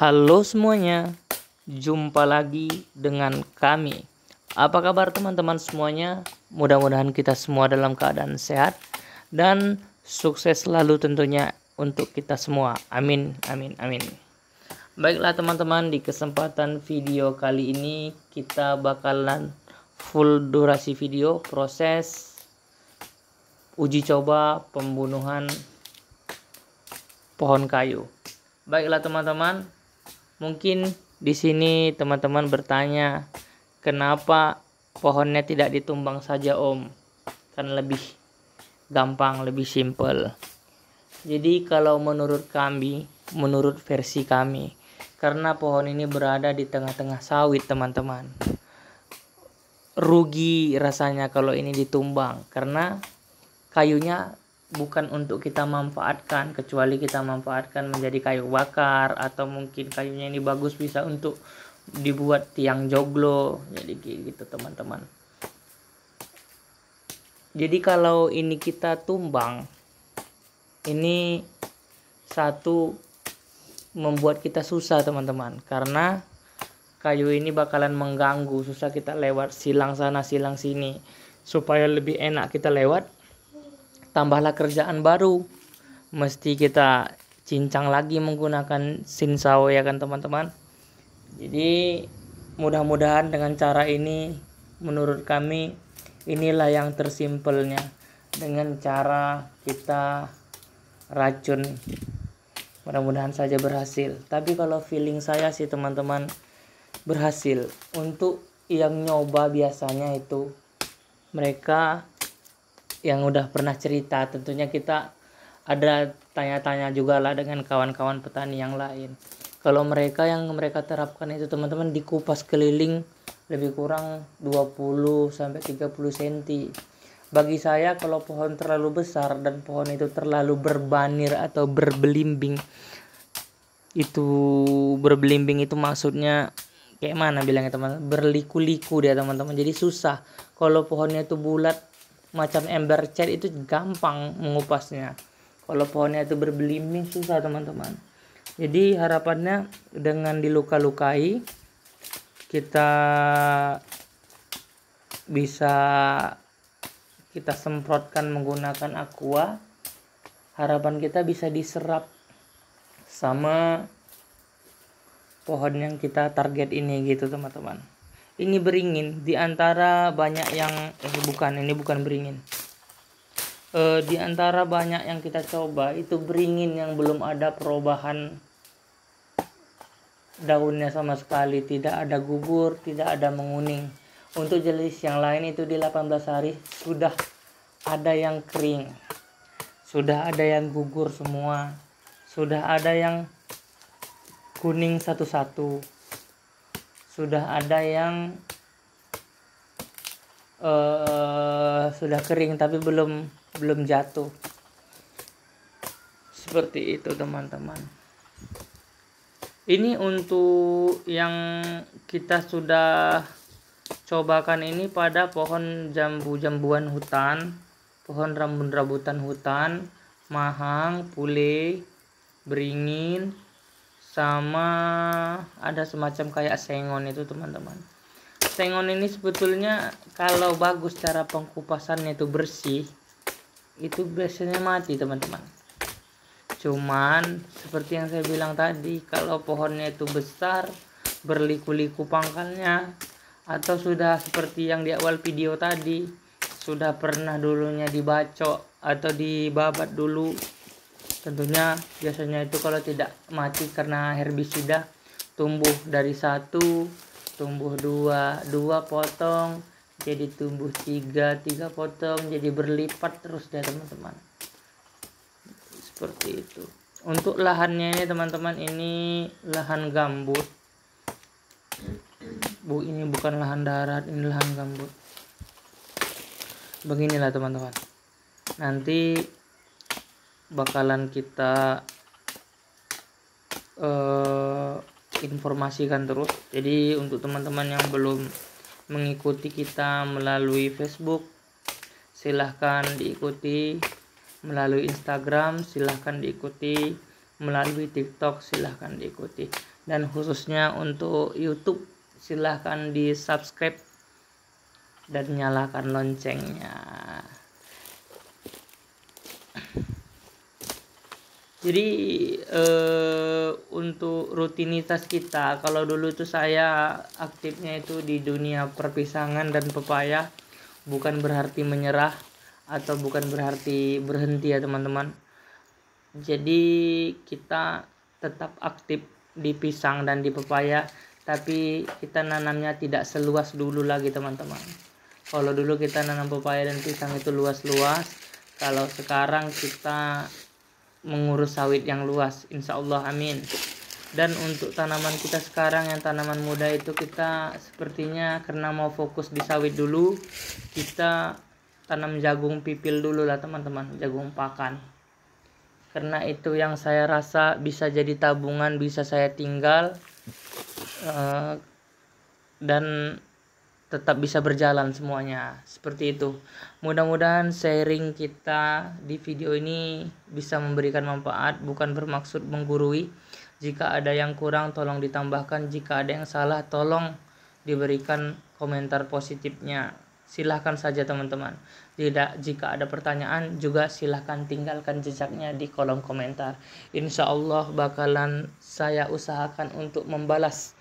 Halo semuanya, jumpa lagi dengan kami. Apa kabar teman-teman semuanya? Mudah-mudahan kita semua dalam keadaan sehat dan sukses selalu tentunya untuk kita semua. Amin, amin, amin. Baiklah teman-teman, di kesempatan video kali ini kita bakalan full durasi video proses uji coba pembunuhan pohon kayu. Baiklah teman-teman, Mungkin di sini teman-teman bertanya, kenapa pohonnya tidak ditumbang saja Om? Kan lebih gampang, lebih simple. Jadi kalau menurut kami, menurut versi kami, karena pohon ini berada di tengah-tengah sawit teman-teman. Rugi rasanya kalau ini ditumbang karena kayunya bukan untuk kita manfaatkan kecuali kita manfaatkan menjadi kayu bakar atau mungkin kayunya ini bagus bisa untuk dibuat tiang joglo jadi gitu teman-teman jadi kalau ini kita tumbang ini satu membuat kita susah teman-teman karena kayu ini bakalan mengganggu susah kita lewat silang sana silang sini supaya lebih enak kita lewat tambahlah kerjaan baru mesti kita cincang lagi menggunakan sin sawo ya kan teman-teman jadi mudah-mudahan dengan cara ini menurut kami inilah yang tersimpelnya dengan cara kita racun mudah-mudahan saja berhasil tapi kalau feeling saya sih teman-teman berhasil untuk yang nyoba biasanya itu mereka yang udah pernah cerita tentunya kita ada tanya-tanya juga lah dengan kawan-kawan petani yang lain kalau mereka yang mereka terapkan itu teman-teman dikupas keliling lebih kurang 20 sampai 30 cm bagi saya kalau pohon terlalu besar dan pohon itu terlalu berbanir atau berbelimbing itu berbelimbing itu maksudnya kayak mana bilangnya teman berliku-liku dia teman-teman jadi susah kalau pohonnya itu bulat macam ember cat itu gampang mengupasnya kalau pohonnya itu berbelimbing susah teman-teman jadi harapannya dengan diluka-lukai kita bisa kita semprotkan menggunakan aqua harapan kita bisa diserap sama pohon yang kita target ini gitu teman-teman ini beringin di antara banyak yang eh bukan ini bukan beringin e, di antara banyak yang kita coba itu beringin yang belum ada perubahan daunnya sama sekali tidak ada gugur, tidak ada menguning untuk jenis yang lain itu di 18 hari sudah ada yang kering sudah ada yang gugur semua sudah ada yang kuning satu-satu sudah ada yang uh, sudah kering tapi belum belum jatuh seperti itu teman-teman ini untuk yang kita sudah cobakan ini pada pohon jambu-jambuan hutan pohon rambut-rambutan hutan mahang, pule, beringin, sama ada semacam kayak sengon itu teman-teman sengon ini sebetulnya kalau bagus cara pengkupasannya itu bersih itu biasanya mati teman-teman cuman seperti yang saya bilang tadi kalau pohonnya itu besar berliku-liku pangkalnya atau sudah seperti yang di awal video tadi sudah pernah dulunya dibacok atau dibabat dulu tentunya biasanya itu kalau tidak mati karena herbisida tumbuh dari satu tumbuh dua dua potong jadi tumbuh tiga tiga potong jadi berlipat terus ya teman-teman seperti itu untuk lahannya ini teman-teman ini lahan gambut bu ini bukan lahan darat ini lahan gambut beginilah teman-teman nanti bakalan kita uh, informasikan terus jadi untuk teman-teman yang belum mengikuti kita melalui Facebook silahkan diikuti melalui Instagram silahkan diikuti melalui TikTok silahkan diikuti dan khususnya untuk YouTube silahkan di subscribe dan nyalakan loncengnya jadi eh, untuk rutinitas kita kalau dulu tuh saya aktifnya itu di dunia perpisangan dan pepaya bukan berarti menyerah atau bukan berarti berhenti ya teman-teman jadi kita tetap aktif di pisang dan di pepaya tapi kita nanamnya tidak seluas dulu lagi teman-teman kalau dulu kita nanam pepaya dan pisang itu luas-luas kalau sekarang kita mengurus sawit yang luas insya Allah amin dan untuk tanaman kita sekarang yang tanaman muda itu kita sepertinya karena mau fokus di sawit dulu kita tanam jagung pipil dulu lah teman-teman jagung pakan karena itu yang saya rasa bisa jadi tabungan bisa saya tinggal eh, dan tetap bisa berjalan semuanya seperti itu mudah-mudahan sharing kita di video ini bisa memberikan manfaat bukan bermaksud menggurui jika ada yang kurang tolong ditambahkan jika ada yang salah tolong diberikan komentar positifnya silahkan saja teman-teman tidak jika ada pertanyaan juga silahkan tinggalkan jejaknya di kolom komentar insyaallah bakalan saya usahakan untuk membalas